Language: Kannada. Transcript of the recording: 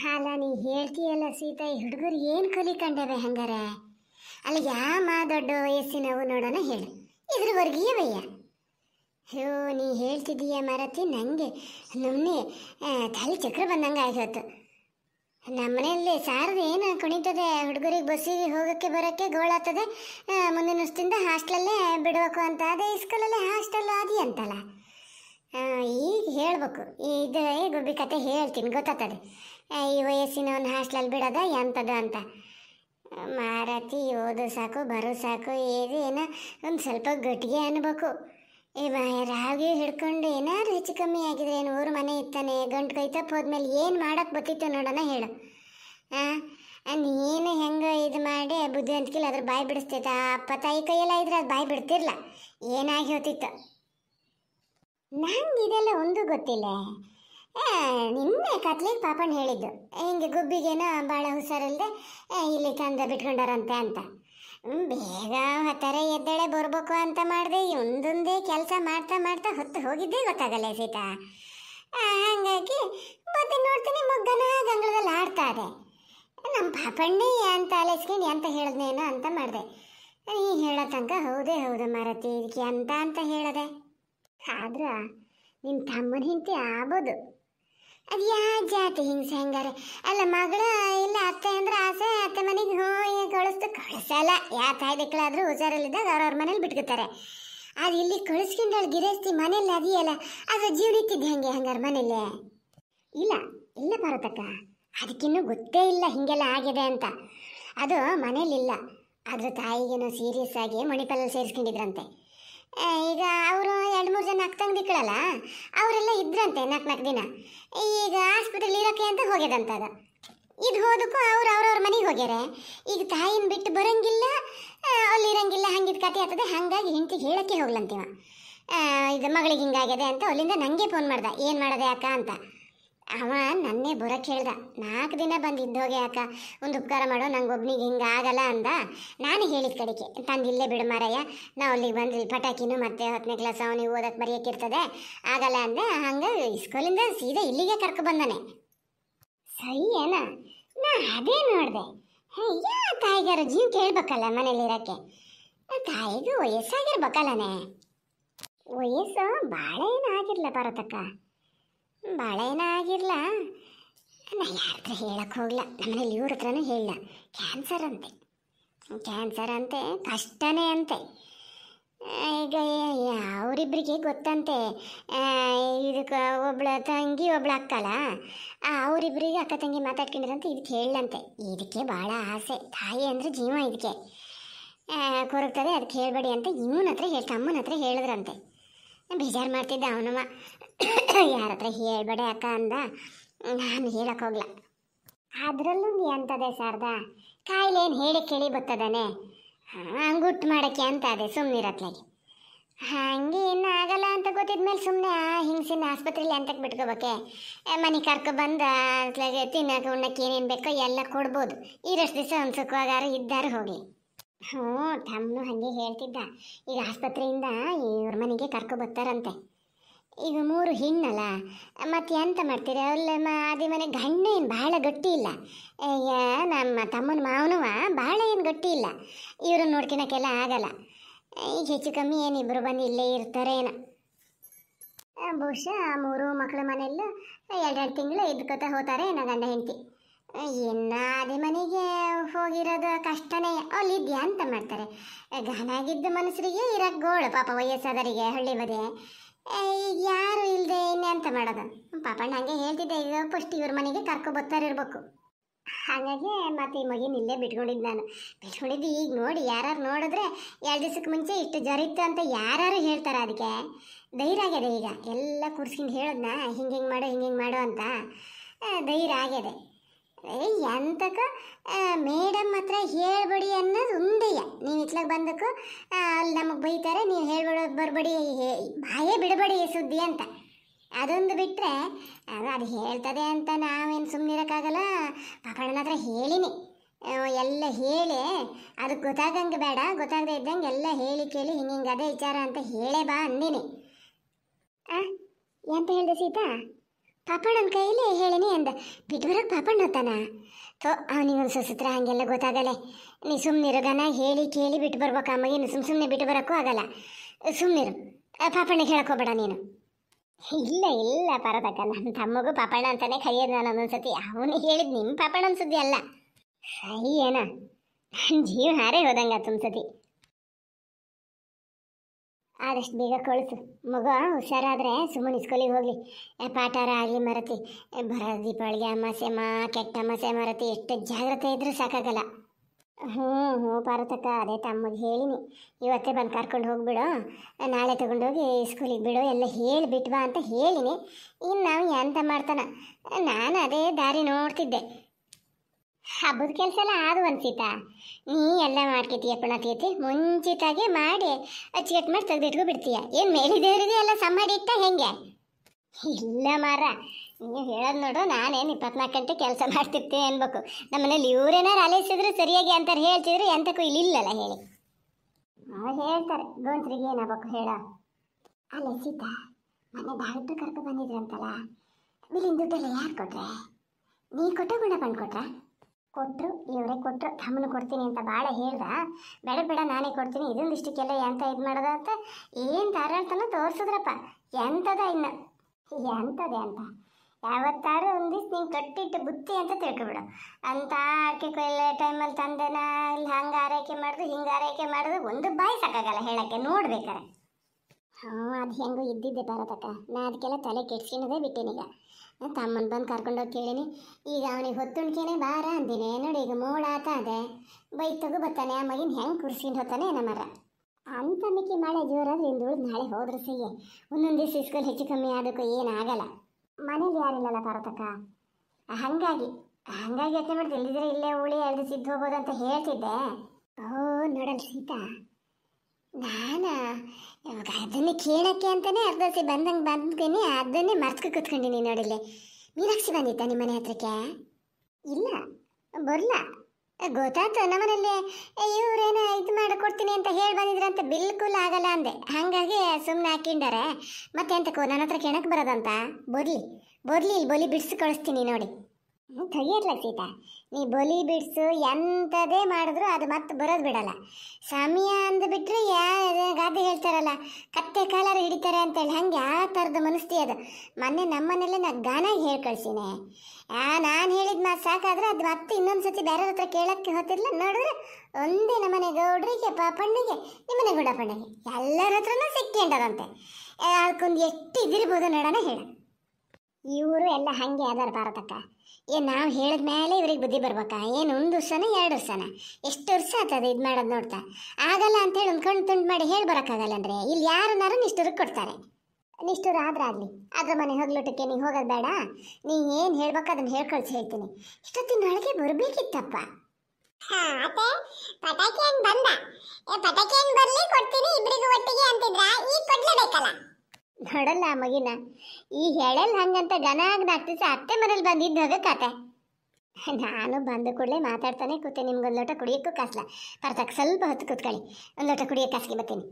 ಹಾಲ ನೀ ಹೇಳ್ತೀಯಲ್ಲ ಸೀತಾ ಹುಡುಗರು ಏನು ಕಲಿಕಂಡವೆ ಹಂಗಾರೆ ಅಲ್ಲ ಯಾವ ದೊಡ್ಡ ವಯಸ್ಸಿನವು ನೋಡೋಣ ಹೇಳಿ ಇದ್ರವರೆಗೆ ಭಯ್ಯ ಹೋ ನೀ ಹೇಳ್ತಿದ್ದೀಯ ಮರತಿ ನನಗೆ ನಮ್ಮನೆ ತಲೆ ಚಕ್ರ ಬಂದಂಗೆ ಆಗಿತ್ತು ನಮ್ಮನೆಯಲ್ಲಿ ಸಾರದು ಏನು ಕುಣಿತದೆ ಹುಡುಗರಿಗೆ ಬಸ್ಸಿಗೆ ಹೋಗೋಕ್ಕೆ ಬರೋಕ್ಕೆ ಗೋಳಾಗ್ತದೆ ಮುಂದಿನ ವರ್ಷದಿಂದ ಹಾಸ್ಟೆಲಲ್ಲೇ ಬಿಡಬೇಕು ಅಂತ ಅದೇ ಇಸ್ಕೂಲಲ್ಲೇ ಹಾಸ್ಟೆಲ್ ಆದಿ ಅಂತಲ್ಲ ಈಗ ಹೇಳಬೇಕು ಇದು ಗೊಬ್ಬಿ ಕತೆ ಹೇಳ್ತೀನಿ ಗೊತ್ತಾಗ್ತದೆ ಈ ಒಂದು ಹಾಸ್ಟ್ಲಲ್ಲಿ ಬಿಡೋದ ಎಂಥದ್ದು ಅಂತ ಮಾರತಿ ಓದು ಸಾಕು ಬರೋ ಸಾಕು ಏದು ಏನೋ ಒಂದು ಸ್ವಲ್ಪ ಗಟ್ಟಿಗೆ ಅನ್ಬೇಕು ಬಾಯ ರಾಗಿ ಹಿಡ್ಕೊಂಡು ಏನಾದ್ರು ಹೆಚ್ಚು ಕಮ್ಮಿ ಆಗಿದೆ ಏನು ಊರು ಮನೆ ಇತ್ತಾನೆ ಗಂಟು ಕೈ ಹೋದ್ಮೇಲೆ ಏನು ಮಾಡೋಕ್ಕೆ ಬರ್ತಿತ್ತು ನೋಡೋಣ ಹೇಳು ಹಾಂ ನೀನು ಹೆಂಗೆ ಇದು ಮಾಡಿ ಬುದ್ಧಿ ಅಂತಕಿಲ್ಲ ಅದ್ರ ಬಾಯಿ ಬಿಡಿಸ್ತೈತೆ ಅಪ್ಪ ತಾಯಿ ಕೈಯೆಲ್ಲ ಇದ್ರೆ ಅದು ಬಾಯಿ ಬಿಡ್ತಿರ್ಲ ಏನಾಗಿ ಹೋತಿತ್ತು ನಂಗೆ ಇದೆಲ್ಲ ಒಂದು ಗೊತ್ತಿಲ್ಲ ನಿನ್ನೆ ಕತ್ಲಿಗೆ ಪಾಪಣ್ಣ ಹೇಳಿದ್ದು ಹಿಂಗೆ ಗುಬ್ಬಿಗೇನೋ ಭಾಳ ಹುಷಾರಿಲ್ಲದೆ ಇಲ್ಲಿ ತಂದ ಬಿಟ್ಕೊಂಡಾರಂತೆ ಅಂತ ಬೇಗ ಹತ್ತರ ಎದ್ದಳೆ ಬರ್ಬೇಕು ಅಂತ ಮಾಡಿದೆ ಒಂದೊಂದೇ ಕೆಲಸ ಮಾಡ್ತಾ ಮಾಡ್ತಾ ಹೊತ್ತು ಹೋಗಿದ್ದೇ ಗೊತ್ತಾಗಲ್ಲ ಸೀತಾ ಹಾಗಾಗಿ ಮತ್ತೆ ನೋಡ್ತೀನಿ ಮೊಗ್ಗನ ಗಂಗಳದಲ್ಲಿ ಆಡ್ತಾ ಇದೆ ನಮ್ಮ ಪಾಪಣ್ಣಿ ಅಂತ ಅಲೆಸ್ಕೊಂಡು ಅಂತ ಹೇಳಿದ್ನೇನೋ ಅಂತ ಮಾಡಿದೆ ಈ ಹೇಳೋ ತನಕ ಹೌದೇ ಹೌದು ಮಾರತಿ ಇದಕ್ಕೆ ಅಂತ ಅಂತ ಹೇಳಿದೆ ಆದ್ರೆ ನಿನ್ನ ತಮ್ಮನ ಹಿಂತೆ ಆಗ್ಬೋದು ಅದು ಯಾವ ಜಾತಿ ಹಿಂಗೆ ಹೆಂಗಾರೆ ಅಲ್ಲ ಮಗಳ ಇಲ್ಲ ಅತ್ತೆ ಅಂದ್ರೆ ಆಸೆ ಅತ್ತೆ ಮನೆಗೆ ಹೋಗಿ ಕಳಿಸ್ತು ಕಳಿಸಲ್ಲ ಯಾವ ತಾಯಿ ಮಕ್ಕಳಾದ್ರೂ ಹುಷಾರಲ್ಲಿದ್ದಾಗ ಅವ್ರವ್ರ ಮನೇಲಿ ಬಿಟ್ಕೊತಾರೆ ಅದು ಇಲ್ಲಿ ಕಳಿಸ್ಕೊಂಡಾಳು ಗಿರಸ್ತಿ ಮನೇಲಿ ಅದಿಯಲ್ಲ ಅದು ಜೀವನಿತ್ತಿದ್ದು ಹೆಂಗೆ ಹಂಗಾರೆ ಮನೇಲಿ ಇಲ್ಲ ಇಲ್ಲ ಭಾರತಕ್ಕ ಅದಕ್ಕಿನ್ನೂ ಗೊತ್ತೇ ಇಲ್ಲ ಹೀಗೆಲ್ಲ ಆಗಿದೆ ಅಂತ ಅದು ಮನೇಲಿಲ್ಲ ಅದ್ರ ತಾಯಿಗೇನು ಸೀರಿಯಸ್ ಆಗಿ ಮಣಿಪಾಲಲ್ಲಿ ಸೇರಿಸ್ಕೊಂಡಿದ್ರಂತೆ ಈಗ ಸಂಬಂಧಿಕಳಲ್ಲ ಅವರೆಲ್ಲ ಇದ್ರಂತೆ ನಾಲ್ಕು ನಾಲ್ಕು ದಿನ ಈಗ ಆಸ್ಪತ್ರೆಲಿ ಇರೋಕೆ ಅಂತ ಹೋಗ್ಯದಂತದ ಇದು ಹೋದಕ್ಕೂ ಅವ್ರು ಅವ್ರವ್ರ ಮನೆಗೆ ಹೋಗ್ಯಾರೆ ಈಗ ತಾಯಿನ ಬಿಟ್ಟು ಬರಂಗಿಲ್ಲ ಅಲ್ಲಿರಂಗಿಲ್ಲ ಹಂಗಿದ ಕತೆ ಆಗ್ತದೆ ಹಂಗಾಗಿ ಹೆಂಡತಿಗೆ ಹೇಳಕ್ಕೆ ಹೋಗ್ಲಂತೀವ ಇದು ಮಗಳಿಗೆ ಹಿಂಗಾಗಿದೆ ಅಂತ ಅಲ್ಲಿಂದ ನನಗೆ ಫೋನ್ ಮಾಡ್ದೆ ಏನು ಮಾಡೋದೆ ಅಕ್ಕ ಅಂತ ಅವ ನನ್ನೇ ಬುರ ಹೇಳ್ದ ನಾಲ್ಕು ದಿನ ಬಂದು ಇದ್ದೋಗೆ ಅಕ್ಕ ಒಂದು ಉಪಕಾರ ಮಾಡೋ ನಂಗೆ ಒಬ್ನಿಗೆ ಹಿಂಗೆ ಆಗಲ್ಲ ಅಂದ ನಾನು ಹೇಳಿದ ಕಡೆಗೆ ತಂದು ಇಲ್ಲೇ ಬಿಡು ಮಾರಯ್ಯ ನಾವು ಅಲ್ಲಿಗೆ ಬಂದು ಪಟಾಕಿನೂ ಮತ್ತೆ ಹತ್ತನೇ ಕ್ಲಾಸ್ ಅವನಿಗೆ ಓದಕ್ಕೆ ಬರೆಯೋಕ್ಕಿರ್ತದೆ ಆಗಲ್ಲ ಅಂದೆ ಹಂಗೆ ಸ್ಕೂಲಿಂದ ಸೀದಾ ಇಲ್ಲಿಗೆ ಕರ್ಕೊ ಸರಿ ಏನ ನಾ ಅದೇ ನೋಡಿದೆ ಯಾ ತಾಯಿಗಾರ ಜೀವ ಕೇಳ್ಬೇಕಲ್ಲ ಮನೇಲಿರೋಕ್ಕೆ ತಾಯಿಗೂ ವಯಸ್ಸಾಗಿರ್ಬೇಕಲ್ಲನೇ ವಯಸ್ಸು ಭಾಳ ಏನು ಆಗಿರಲ್ಲ ಬರೋತಕ್ಕ ಬಾಳೆನ ಆಗಿರಲ್ಲ ನಾನು ಯಾರ ಹತ್ರ ಹೇಳಕ್ಕೆ ಹೋಗಲ್ಲ ನಮ್ಮನೇಲಿ ಇವ್ರ ಹತ್ರನೂ ಹೇಳಲ್ಲ ಕ್ಯಾನ್ಸರ್ ಅಂತೆ ಕ್ಯಾನ್ಸರ್ ಅಂತೆ ಕಷ್ಟನೇ ಅಂತೆ ಈಗ ಅವರಿಬ್ಬರಿಗೆ ಗೊತ್ತಂತೆ ಇದಕ್ಕೆ ಒಬ್ಳ ತಂಗಿ ಒಬ್ಳ ಅಕ್ಕಲ್ಲ ಅವರಿಬ್ಬರಿಗೆ ಅಕ್ಕ ತಂಗಿ ಮಾತಾಡ್ಕೊಂಡ್ರಂತೆ ಇದಕ್ಕೆ ಹೇಳಂತೆ ಇದಕ್ಕೆ ಭಾಳ ಆಸೆ ತಾಯಿ ಅಂದರೆ ಜೀವ ಇದಕ್ಕೆ ಕೊರಗ್ತದೆ ಅದಕ್ಕೆ ಹೇಳಬೇಡಿ ಅಂತ ಇವನ ಹತ್ರ ಹೇಳಿ ತಮ್ಮನ ಹತ್ರ ಹೇಳಿದ್ರಂತೆ ಬೇಜಾರು ಮಾಡ್ತಿದ್ದೆ ಅವನಮ್ಮ ಯಾರ ಹತ್ರ ಹೇಳ್ಬೇಡ ಅಕ್ಕ ಅಂದ ನಾನು ಹೇಳಕ್ಕೆ ಹೋಗ್ಲ ಅದರಲ್ಲೂ ನೀ ಅಂತದೆ ಕಾಯಿಲೆ ಏನು ಹೇಳಿ ಕೇಳಿ ಬರ್ತದಾನೆ ಅಂಗುಟ್ಟು ಮಾಡೋಕ್ಕೆ ಅಂತ ಅದೇ ಸುಮ್ಮನಿರತ್ಲಾಗಿ ಹಂಗೆ ಇನ್ನೂ ಆಗಲ್ಲ ಅಂತ ಗೊತ್ತಿದ್ಮೇಲೆ ಸುಮ್ಮನೆ ಹಿಂಗ್ಸಿನ ಆಸ್ಪತ್ರೆಲಿ ಅಂತಕ್ಕೆ ಬಿಟ್ಕೋಬೇಕೆ ಮನೆ ಬಂದ ಅಂತಲಾಗೆ ತಿನ್ನೋಕೆ ಉಣ್ಣಕ್ಕೆ ಏನೇನು ಬೇಕೋ ಎಲ್ಲ ಕೊಡ್ಬೋದು ಇರಷ್ಟು ದಿವಸ ಒಂದು ಸುಖವಾಗಾರ ಇದ್ದಾರೆ ಹೋಗಿ ಹ್ಞೂ ತಮ್ಮನು ಹಂಗೆ ಹೇಳ್ತಿದ್ದ ಈಗ ಆಸ್ಪತ್ರೆಯಿಂದ ಇವ್ರ ಮನೆಗೆ ಕರ್ಕೊಬರ್ತಾರಂತೆ ಈಗ ಮೂರು ಹೆಣ್ಣಲ್ಲ ಮತ್ತೆ ಎಂತ ಮಾಡ್ತೀರಿ ಅಲ್ಲಮ್ಮ ಅದೇ ಮನೆ ಗಂಡ ಏನು ಭಾಳ ಗಟ್ಟಿ ಇಲ್ಲ ನಮ್ಮ ತಮ್ಮನ ಮಾವನವ ಭಾಳ ಏನು ಗಟ್ಟಿ ಇಲ್ಲ ಇವರು ನೋಡ್ಕೊಳಕ್ಕೆಲ್ಲ ಆಗಲ್ಲ ಈಗ ಹೆಚ್ಚು ಕಮ್ಮಿ ಏನು ಇಬ್ಬರು ಬಂದು ಇಲ್ಲೇ ಇರ್ತಾರೆ ಏನು ಬಹುಶಃ ಮೂರು ಮಕ್ಕಳ ಮನೆಯಲ್ಲೂ ಎರಡೆರಡು ತಿಂಗಳು ಇದ್ಕೋತ ಹೋಗ್ತಾರೆ ನನ್ನ ಗಂಡ ಹೆಂಡತಿ ಇನ್ನು ಅದೇ ಮನೆಗೆ ಹೋಗಿರೋದು ಕಷ್ಟನೇ ಅಲ್ಲಿ ಇದ್ಯಾ ಅಂತ ಮಾಡ್ತಾರೆ ಘನಾಗಿದ್ದ ಮನಸ್ಸರಿಗೆ ಇರಕ್ಕೆ ಗೋಳು ಪಾಪ ವಯಸ್ಸಾದರಿಗೆ ಹಳ್ಳಿ ಬದೇ ಯಾರು ಇಲ್ಲದೆ ಏನೇ ಅಂತ ಮಾಡೋದು ಪಾಪ ಹಂಗೆ ಹೇಳ್ತಿದ್ದೆ ಇದು ಫಸ್ಟ್ ಇವ್ರ ಮನೆಗೆ ಕರ್ಕೊ ಇರ್ಬೇಕು ಹಾಗಾಗಿ ಮತ್ತು ಈ ಮಗಿನ ಇಲ್ಲೇ ಬಿಟ್ಕೊಂಡಿದ್ದು ನಾನು ಬಿಟ್ಕೊಂಡಿದ್ದು ಈಗ ನೋಡಿ ಯಾರು ನೋಡಿದ್ರೆ ಎರಡು ದಿವಸಕ್ಕೆ ಮುಂಚೆ ಇಷ್ಟು ಜರಿತ್ತು ಅಂತ ಯಾರು ಹೇಳ್ತಾರೆ ಅದಕ್ಕೆ ಧೈರ್ಯ ಆಗ್ಯದೆ ಈಗ ಎಲ್ಲ ಕೂರ್ಸ್ಕೊಂಡು ಹೇಳೋದನ್ನ ಹಿಂಗೆ ಹಿಂಗೆ ಮಾಡು ಹಿಂಗೆ ಹಿಂಗೆ ಮಾಡು ಅಂತ ಧೈರ್ಯ ಆಗ್ಯದೆ ಎಂತಕ ಮೇಡಮ್ ಹತ್ರ ಹೇಳಬೇಡಿ ಅನ್ನೋದು ಉಂದೆಯ ನೀನು ಇತ್ಲಾಗ ಬಂದಕ್ಕೂ ಅಲ್ಲಿ ನಮಗೆ ಬೈತಾರೆ ನೀವು ಹೇಳ್ಬೇಡ ಬರ್ಬೇಡಿ ಬಾಯೇ ಬಿಡಬೇಡಿ ಸುದ್ದಿ ಅಂತ ಅದೊಂದು ಬಿಟ್ಟರೆ ಅದು ಅದು ಹೇಳ್ತದೆ ಅಂತ ನಾವೇನು ಸುಮ್ಮನಿರೋಕ್ಕಾಗಲ್ಲ ಪಾಪಣ್ಣನ ಹತ್ರ ಹೇಳಿನಿ ಎಲ್ಲ ಹೇಳಿ ಅದಕ್ಕೆ ಗೊತ್ತಾಗಂಗೆ ಬೇಡ ಗೊತ್ತಾಗದೆ ಇದ್ದಂಗೆ ಎಲ್ಲ ಹೇಳಿ ಕೇಳಿ ಹಿಂಗೆ ಹಿಂಗೆ ಅದೇ ವಿಚಾರ ಅಂತ ಹೇಳೇ ಬಾ ಅಂದಿನಿ ಎಂತ ಹೇಳಿದೆ ಸೀತಾ ನನ್ನ ಕೈಯಲ್ಲಿ ಹೇಳಿನಿ ಅಂದ ಬಿಟ್ಟು ಬರೋಕೆ ಪಾಪಣ್ಣ ಹೋತಾನ ತೋ ಅವನಿಗೊಂದು ಸುಸೂತ್ರ ಹಂಗೆಲ್ಲ ಗೊತ್ತಾಗಲ್ಲ ನೀ ಸುಮ್ಮನಿರೋಗನ ಹೇಳಿ ಕೇಳಿ ಬಿಟ್ಟು ಬರ್ಬೇಕು ಆ ಮಗಿನ ಸುಮ್ಮ ಸುಮ್ಮನೆ ಬಿಟ್ಟು ಬರೋಕ್ಕೂ ಆಗಲ್ಲ ಸುಮ್ಮನಿರು ಪಾಪಣ್ಣಗೆ ಹೇಳಕ್ಕೋಬೇಡ ನೀನು ಇಲ್ಲ ಇಲ್ಲ ಪರದಕ್ಕ ನನ್ನ ತಮ್ಮಗೂ ಪಾಪಣ್ಣ ಅಂತಾನೆ ಕರೆಯೋದು ನಾನು ಒಂದೊಂದ್ಸತಿ ಅವನು ಹೇಳಿದ್ ನಿಮ್ಮ ಪಾಪಣ್ಣ ಸುದ್ದಿ ಅಲ್ಲ ಸೈ ಏನ ನನ್ನ ಜೀವ ಹಾರೇ ಹೋದಂಗೆ ಸತಿ ಆದಷ್ಟು ಬೇಗ ಕಳಿಸು ಮಗ ಹುಷಾರಾದರೆ ಸುಮ್ಮನೆ ಸ್ಕೂಲಿಗೆ ಹೋಗಲಿ ಪಾಠಾರ ಆಗಲಿ ಮರತಿ ಬರ ದೀಪಾವಳಿಗೆ ಅಮಾಸೆ ಮಾ ಕೆಟ್ಟ ಅಮಾಸೆ ಮರತಿ ಎಷ್ಟು ಜಾಗ್ರತೆ ಇದ್ದರೂ ಸಾಕಾಗಲ್ಲ ಹ್ಞೂ ಹ್ಞೂ ಪಾರ್ವತಕ್ಕ ಅದೇ ತಮ್ಮಗೆ ಹೇಳಿನಿ ಇವತ್ತೇ ಬಂದು ಕರ್ಕೊಂಡು ಹೋಗಿಬಿಡು ನಾಳೆ ತೊಗೊಂಡೋಗಿ ಸ್ಕೂಲಿಗೆ ಬಿಡು ಎಲ್ಲ ಹೇಳಿಬಿಟ್ವಾ ಅಂತ ಹೇಳಿನಿ ಇನ್ನು ನಾವು ಎಂತ ಮಾಡ್ತಾನೆ ನಾನು ಅದೇ ದಾರಿ ನೋಡ್ತಿದ್ದೆ ಹಬ್ಬದ ಕೆಲಸ ಎಲ್ಲ ಆದು ಅನ್ಸಿತ ನೀ ಎಲ್ಲ ಮಾಡ್ಕೊತೀಯ ಕೇತಿ ಮುಂಚಿತಾಗೆ ಮಾಡಿ ಕಟ್ ಮಾಡಿ ತೆಗೆದಿಟ್ಕೊ ಬಿಡ್ತೀಯ ಏನು ಮೇಲಿದೇವ್ರಿಗೆ ಎಲ್ಲ ಸಮ್ಮಡಿ ಇಟ್ಟ ಹೆಂಗೆ ಇಲ್ಲ ಮಾರ ನೀವು ಹೇಳೋದು ನೋಡು ನಾನೇನು ಇಪ್ಪತ್ನಾಲ್ಕು ಗಂಟೆ ಕೆಲಸ ಮಾಡ್ತಿರ್ತೀನಿ ಅನ್ಬೇಕು ಮನೇಲಿ ಇವರೇನಾರು ಅಲಿಸಿದ್ರು ಸರಿಯಾಗಿ ಅಂತಾರೆ ಹೇಳ್ತಿದ್ರು ಎಂತಕ್ಕೂ ಇಲ್ಲಲ್ಲ ಹೇಳಿ ಅವ್ರು ಹೇಳ್ತಾರೆ ಗೋಂತ್ರಿಗೆ ಏನಾಗಬೇಕು ಹೇಳ ಅಲ್ಲ ಸೀತಾ ಮನೆ ಡಾಕ್ಟ್ರು ಕರ್ಕೊ ಬಂದಿದ್ರಂತಲ್ಲ ಬಿಲ್ಲಿನ ದುಡ್ಡೆಲ್ಲ ಯಾರು ಕೊಟ್ರೆ ನೀ ಕೊಟ್ಟ ಗುಣ ಬಂದು ಕೊಟ್ರಾ ಕೊಟ್ಟರು ಇವರೇ ಕೊಟ್ಟರು ತಮ್ಮನ್ನು ಕೊಡ್ತೀನಿ ಅಂತ ಭಾಳ ಹೇಳ್ದ ಬೇಡ ಬೇಡ ನಾನೇ ಕೊಡ್ತೀನಿ ಇದೊಂದಿಷ್ಟಕ್ಕೆಲ್ಲ ಎಂತ ಇದು ಮಾಡೋದ ಅಂತ ಏನು ಧಾರಾಳ್ತನ ತೋರಿಸಿದ್ರಪ್ಪ ಎಂಥದ ಇನ್ನು ಎಂಥದೆ ಅಂತ ಯಾವತ್ತಾರು ಒಂದು ನೀನು ಕಟ್ಟಿಟ್ಟು ಬುತ್ತಿ ಅಂತ ತಿಳ್ಕೊಬಿಡು ಅಂತ ಆಕೆ ಕೊಯ್ಲ ಟೈಮಲ್ಲಿ ತಂದೆನ ಇಲ್ಲಿ ಹಂಗೆ ಆರೈಕೆ ಮಾಡ್ದು ಹಿಂಗೆ ಆರೈಕೆ ಮಾಡೋದು ಒಂದು ಬಾಯಿ ಸಾಕಾಗಲ್ಲ ಹೇಳೋಕ್ಕೆ ನೋಡ್ಬೇಕಾರೆ ಹಾಂ ಅದು ಹೆಂಗೂ ಇದ್ದಿದ್ದೆ ಭಾರತಕ್ಕ ನಾ ಅದಕ್ಕೆಲ್ಲ ತಲೆ ಕೆಡ್ಸ್ಕೊಂಡದೇ ಬಿಟ್ಟೇನೀಗ ತಮ್ಮನ ಬಂದು ಕರ್ಕೊಂಡೋಗಿ ಕೇಳೀನಿ ಈಗ ಅವನಿಗೆ ಹೊತ್ತುಣ್ಕೇನೆ ಬಾರ ಅಂದಿನಿ ನೋಡಿ ಈಗ ಮೋಳ ಆತ ಅದೇ ಬೈಕ್ ತಗೋ ಬರ್ತಾನೆ ಆ ಮಗಿನ ಹೆಂಗೆ ಕುರ್ಸಿಂಡ್ ಹೋಗ್ತಾನೆ ನಮ್ಮರ ಅಂತ ಮಿಕ್ಕಿ ಮಳೆ ಜೋರಾದ್ರೆ ಇಂದು ನಾಳೆ ಹೋದ್ರೆ ಸಿಗೆ ಒಂದೊಂದು ದಿವಸ ಇಸ್ಕೂಲ್ ಹೆಚ್ಚು ಕಮ್ಮಿ ಆದಕ್ಕೂ ಏನಾಗಲ್ಲ ಮನೇಲಿ ಯಾರಿಲ್ಲಲ್ಲ ಪಾರ್ವತಕ್ಕ ಹಾಗಾಗಿ ಹಂಗಾಗಿ ಯೋಚನೆ ಮಾಡಿದ್ರೆ ಇಲ್ಲದಿದ್ರೆ ಇಲ್ಲೇ ಉಳಿ ಎಳ್ದು ಸಿದ್ದು ಹೋಗೋದು ಅಂತ ಹೇಳ್ತಿದ್ದೆ ಓ ನೋಡಲ್ ಸೀತಾ ನಾನಾ ಇವಾಗ ಅದನ್ನೇ ಕೇಳೋಕ್ಕೆ ಅಂತಲೇ ಅರ್ಧಸಿ ಬಂದಂಗೆ ಬಂದೀನಿ ಅದನ್ನೇ ಮರ್ತ್ಕೊ ಕೂತ್ಕೊಂಡಿನಿ ನೋಡಿಲ್ಲಿ ಮೀನಾಕ್ಷಿ ಬಂದಿತ್ತ ನಿಮ್ಮ ಮನೆ ಹತ್ರಕ್ಕೆ ಇಲ್ಲ ಬರಲ ಗೊತ್ತಾಯ್ತು ನಮ್ಮನೇಲಿ ಇವ್ರೇನ ಇದು ಮಾಡಿಕೊಡ್ತೀನಿ ಅಂತ ಹೇಳಿ ಬಂದಿದ್ರಂತ ಬಿಲ್ಕುಲ್ ಆಗಲ್ಲ ಅಂದೆ ಹಾಗಾಗಿ ಸುಮ್ಮನೆ ಹಾಕಿಂಡಾರೆ ಮತ್ತೆ ಎಂತಕ್ಕೂ ನನ್ನ ಹತ್ರ ಕೆಣಕ್ಕೆ ಬರೋದಂತ ಬರಲಿ ಬರಲಿ ಇಲ್ಲಿ ಬಲಿ ಬಿಡಿಸಿ ಕಳಿಸ್ತೀನಿ ನೋಡಿ ತೆಗಿಯಟ್ಲ ಸೀತಾ ನೀ ಬಲಿ ಬಿಡಿಸು ಎಂಥದೇ ಮಾಡಿದ್ರು ಅದು ಮತ್ತೆ ಬರೋದು ಬಿಡಲ್ಲ ಸಮಯ ಬಿಟ್ಟರೆ ಯಾರು ಗಾದೆ ಹೇಳ್ತಾರಲ್ಲ ಕತ್ತೆ ಕಾಲರ್ ಹಿಡಿತಾರೆ ಅಂತೇಳಿ ಹಂಗೆ ಆ ಥರದ ಮನಸ್ತಿ ಅದು ಮೊನ್ನೆ ನಮ್ಮನೆಲ್ಲ ನಾನು ಗಾನ ಹೇಳಿ ಆ ನಾನು ಹೇಳಿದ ಮಾತು ಸಾಕಾದ್ರೆ ಅದು ಮತ್ತೆ ಇನ್ನೊಂದು ಸತಿ ಬೇರೆಯವ್ರ ಹತ್ರ ಕೇಳೋಕ್ಕೆ ಹೊತ್ತಿರಲಿಲ್ಲ ನೋಡಿದ್ರೆ ಒಂದೇ ನಮ್ಮನೆ ಗೌಡ್ರಿಗೆ ಪಾಪಣ್ಣಿಗೆ ನಿಮ್ಮನೆ ಗುಡಪಣ್ಣಿಗೆ ಎಲ್ಲರ ಹತ್ರನೂ ಸಿಕ್ಕೊಂಡದಂತೆ ಅದಕ್ಕೊಂದು ಎಷ್ಟು ಇದಿರ್ಬೋದು ನೋಡೋಣ ಹೇಳ ಇವರು ಎಲ್ಲ ಹಾಗೆ ಅದಾರ ಭಾರತಕ್ಕ ಏ ನಾವು ಹೇಳಿದ ಮೇಲೆ ಇವ್ರಿಗೆ ಬುದ್ಧಿ ಬರ್ಬೇಕಾ ಏನು ಒಂದು ವರ್ಷನ ಎರಡು ವರ್ಷನ ಎಷ್ಟು ವರ್ಷ ಆಗ್ತದೆ ಇದು ಮಾಡೋದು ನೋಡ್ತಾ ಆಗಲ್ಲ ಅಂತೇಳಿ ಒಂದು ಕಣ್ಣು ತುಂಡು ಮಾಡಿ ಹೇಳಿ ಬರೋಕ್ಕಾಗಲ್ಲ ಅಂದರೆ ಇಲ್ಲಿ ಯಾರನ್ನಾರು ನಿಷ್ಠರು ಕೊಡ್ತಾರೆ ನಿಷ್ಠರು ಆದ್ರೆ ಆಗಲಿ ಅದ್ರ ಮನೆ ಹೋಗ್ಲೋಟಕ್ಕೆ ನೀವು ಹೋಗೋದು ಬೇಡ ನೀ ಏನು ಹೇಳ್ಬೇಕು ಅದನ್ನು ಹೇಳ್ಕೊಳ್ಸಿ ಹೇಳ್ತೀನಿ ಇಷ್ಟೊತ್ತಿನೊಳಗೆ ಬರಬೇಕಿತ್ತಪ್ಪ ಅತ್ತೆ ಪಟಾಕಿ ಏ ಪಟಾಕಿ ಬರಲಿ ಕೊಡ್ತೀನಿ ಇಬ್ಬರಿಗೂ ಒಟ್ಟಿಗೆ ಅಂತಿದ್ರ ಈಗ ಕೊಡ್ಲೇಬೇಕಲ್ಲ ನೋಡಲ್ಲ ಮಗಿನ ಈ ಹೇಳಲ್ ಹಂಗಂತ ಗನ ಆಗ್ದಾಗ್ತಿ ಅತ್ತೆ ಮನೇಲಿ ಬಂದಿದ್ದಾಗ ಕತೆ ನಾನು ಬಂದು ಕೂಡಲೇ ಮಾತಾಡ್ತಾನೆ ಕೂತೆ ಒಂದು ಲೋಟ ಕುಡಿಯೋಕ್ಕೂ ಕಾಸಲ್ಲ ಪರ್ತಕ್ಕೆ ಸ್ವಲ್ಪ ಹೊತ್ತು ಕೂತ್ಕೊಳ್ಳಿ ಒಂದು ಲೋಟ ಕುಡಿಯೋಕ್ಕೆ ಕಾಸಿಗೆ ಬರ್ತೀನಿ